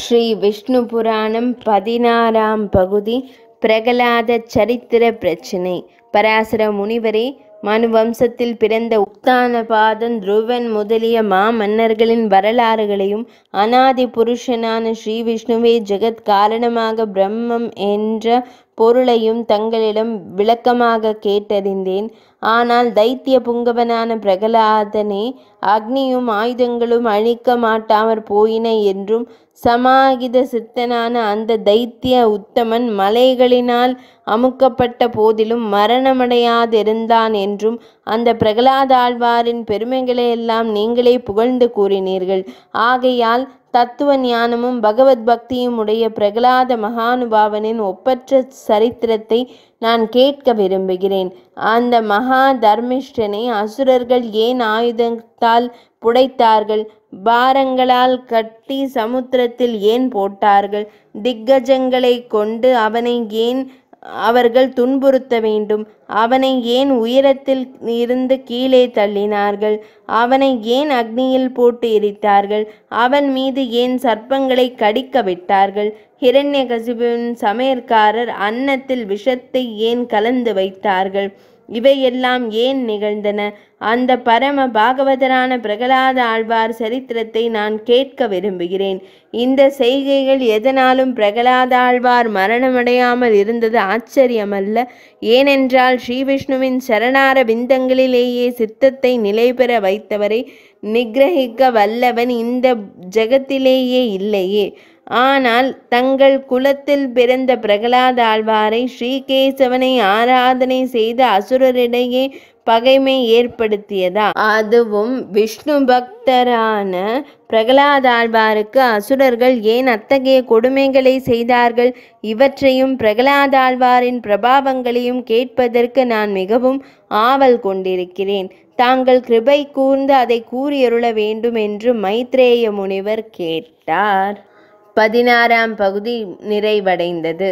ஸ்ரீ விஷ்ணு புராணம் பதினாறாம் பகுதி பிரகலாத சரித்திர பிரச்சினை பராசர முனிவரே மனு வம்சத்தில் பிறந்த உத்தானபாதன் துருவன் முதலிய மா மன்னர்களின் வரலாறுகளையும் அனாதி புருஷனான ஸ்ரீ விஷ்ணுவே ஜெகத் காரணமாக பிரம்மம் என்ற பொருளையும் தங்களிடம் விளக்கமாக கேட்டறிந்தேன் ஆனால் தைத்திய புங்கவனான பிரகலாதனே அக்னியும் ஆயுதங்களும் அழிக்க மாட்டாமற் போயின என்றும் சமாகித சித்தனான அந்த தைத்திய உத்தமன் மலைகளினால் அமுக்கப்பட்ட போதிலும் மரணமடையாதிருந்தான் என்றும் அந்த பிரகலாதாழ்வாரின் பெருமைகளையெல்லாம் நீங்களே புகழ்ந்து கூறினீர்கள் ஆகையால் தத்துவ ஞானமும் பகவத் பக்தியும் உடைய பிரகலாத மகானுபாவனின் ஒப்பற்ற சரித்திரத்தை நான் கேட்க விரும்புகிறேன் அந்த மகா தர்மிஷ்டனை அசுரர்கள் ஏன் ஆயுதத்தால் புடைத்தார்கள் பாரங்களால் கட்டி சமுத்திரத்தில் ஏன் போட்டார்கள் திக்கஜங்களை கொண்டு அவனை ஏன் அவர்கள் துன்புறுத்த வேண்டும் அவனை ஏன் உயரத்தில் இருந்து கீழே தள்ளினார்கள் அவனை ஏன் அக்னியில் போட்டு எரித்தார்கள் அவன் மீது ஏன் சர்ப்பங்களை கடிக்க விட்டார்கள் ஹிரண்யகசிபுவின் சமையற்காரர் அன்னத்தில் விஷத்தை ஏன் கலந்து வைத்தார்கள் இவையெல்லாம் ஏன் நிகழ்ந்தன அந்த பரம பாகவதரான பிரகலாத ஆழ்வார் சரித்திரத்தை நான் கேட்க விரும்புகிறேன் இந்த செய்கைகள் எதனாலும் பிரகலாத ஆழ்வார் மரணமடையாமல் இருந்தது ஆச்சரியமல்ல ஏனென்றால் ஸ்ரீவிஷ்ணுவின் சரணார விந்தங்களிலேயே சித்தத்தை நிலைபெற வைத்தவரை நிகிரகிக்க வல்லவன் இந்த ஜகத்திலேயே இல்லையே ஆனால் தங்கள் குலத்தில் பிறந்த பிரகலாத ஆழ்வாரை ஸ்ரீகேசவனை ஆராதனை செய்த அசுரரிடையே பகைமை ஏற்படுத்தியதா அதுவும் விஷ்ணு பக்தரான பிரகலாதாழ்வாருக்கு அசுரர்கள் ஏன் அத்தகைய கொடுமைகளை செய்தார்கள் இவற்றையும் பிரகலாதாழ்வாரின் பிரபாவங்களையும் கேட்பதற்கு நான் மிகவும் ஆவல் கொண்டிருக்கிறேன் தாங்கள் கிருபை கூர்ந்து அதை கூறியருள வேண்டும் என்று மைத்ரேய முனிவர் கேட்டார் பதினாறாம் பகுதி நிறைவடைந்தது